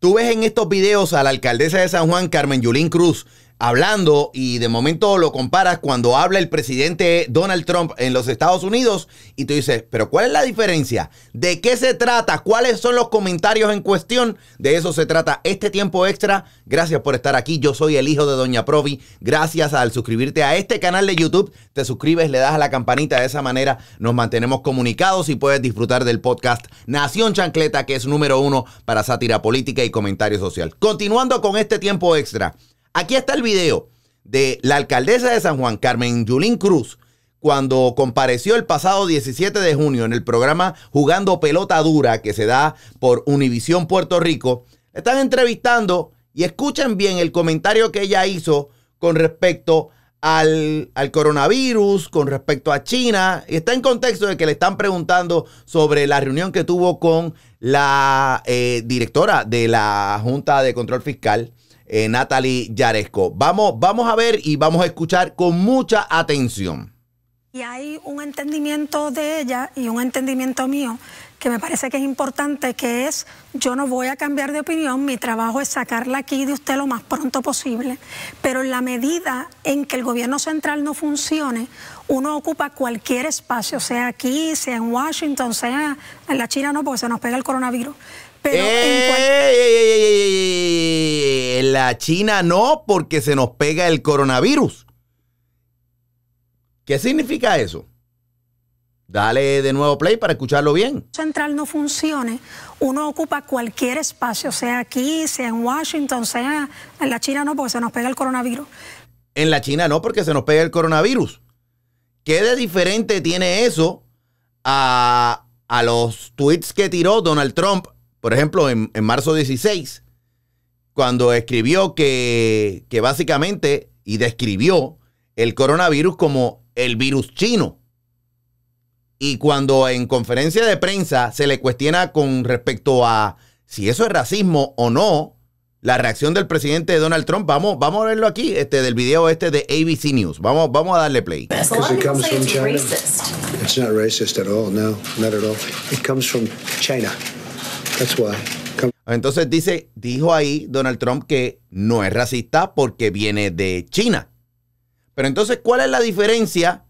Tú ves en estos videos a la alcaldesa de San Juan, Carmen Yulín Cruz, hablando y de momento lo comparas cuando habla el presidente Donald Trump en los Estados Unidos y tú dices, pero ¿cuál es la diferencia? ¿De qué se trata? ¿Cuáles son los comentarios en cuestión? De eso se trata este tiempo extra. Gracias por estar aquí. Yo soy el hijo de Doña Provi. Gracias al suscribirte a este canal de YouTube. Te suscribes, le das a la campanita. De esa manera nos mantenemos comunicados y puedes disfrutar del podcast Nación Chancleta, que es número uno para sátira política y comentario social. Continuando con este tiempo extra. Aquí está el video de la alcaldesa de San Juan, Carmen Yulín Cruz, cuando compareció el pasado 17 de junio en el programa Jugando Pelota Dura que se da por Univisión Puerto Rico. Están entrevistando y escuchen bien el comentario que ella hizo con respecto al, coronavirus, con respecto a China. Está en contexto de que le están preguntando sobre la reunión que tuvo con la eh, directora de la Junta de Control Fiscal. Natalie Yaresco. Vamos, vamos a ver y vamos a escuchar con mucha atención. Y hay un entendimiento de ella y un entendimiento mío que me parece que es importante, que es yo no voy a cambiar de opinión, mi trabajo es sacarla aquí de usted lo más pronto posible, pero en la medida en que el gobierno central no funcione, uno ocupa cualquier espacio, sea aquí, sea en Washington, sea en la China, no, porque se nos pega el coronavirus. Pero la China no, porque se nos pega el coronavirus. ¿Qué significa eso? Dale de nuevo play para escucharlo bien. Central no funcione, uno ocupa cualquier espacio, sea aquí, sea en Washington, sea en la China no, porque se nos pega el coronavirus. En la China no, porque se nos pega el coronavirus. ¿Qué de diferente tiene eso a, a los tweets que tiró Donald Trump, por ejemplo, en, en marzo 16, cuando escribió que, básicamente y describió el coronavirus como el virus chino. Y cuando en conferencia de prensa se le cuestiona con respecto a si eso es racismo o no, la reacción del presidente Donald Trump, vamos, vamos a verlo aquí, este del video este de ABC News. Vamos, vamos a darle play. China. no, China. Entonces dice, dijo ahí Donald Trump que no es racista porque viene de China. Pero entonces, ¿cuál es la diferencia?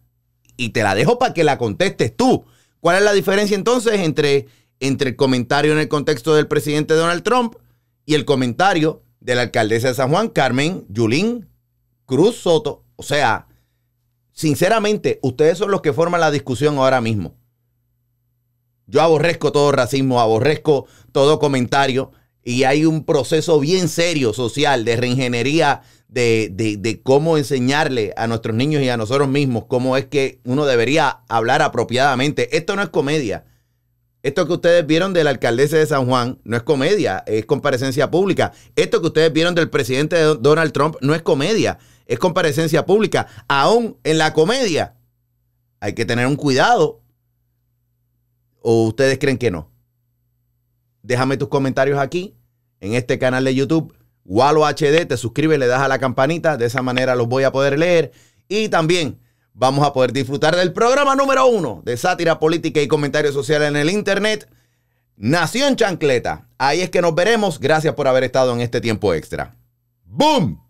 Y te la dejo para que la contestes tú. ¿Cuál es la diferencia entonces entre, entre el comentario en el contexto del presidente Donald Trump y el comentario de la alcaldesa de San Juan, Carmen Yulín Cruz Soto? O sea, sinceramente, ustedes son los que forman la discusión ahora mismo. Yo aborrezco todo racismo, aborrezco todo comentario y hay un proceso bien serio social de reingeniería de, cómo enseñarle a nuestros niños y a nosotros mismos cómo es que uno debería hablar apropiadamente. Esto no es comedia. Esto que ustedes vieron del la alcaldesa de San Juan no es comedia, es comparecencia pública. Esto que ustedes vieron del presidente Donald Trump no es comedia, es comparecencia pública. Aún en la comedia hay que tener un cuidado ¿O ustedes creen que no? Déjame tus comentarios aquí, en este canal de YouTube, Walo HD, te suscribes, le das a la campanita, de esa manera los voy a poder leer. Y también vamos a poder disfrutar del programa número uno de sátira política y comentarios sociales en el Internet. Nación Chancleta. Ahí es que nos veremos. Gracias por haber estado en este tiempo extra. ¡Boom!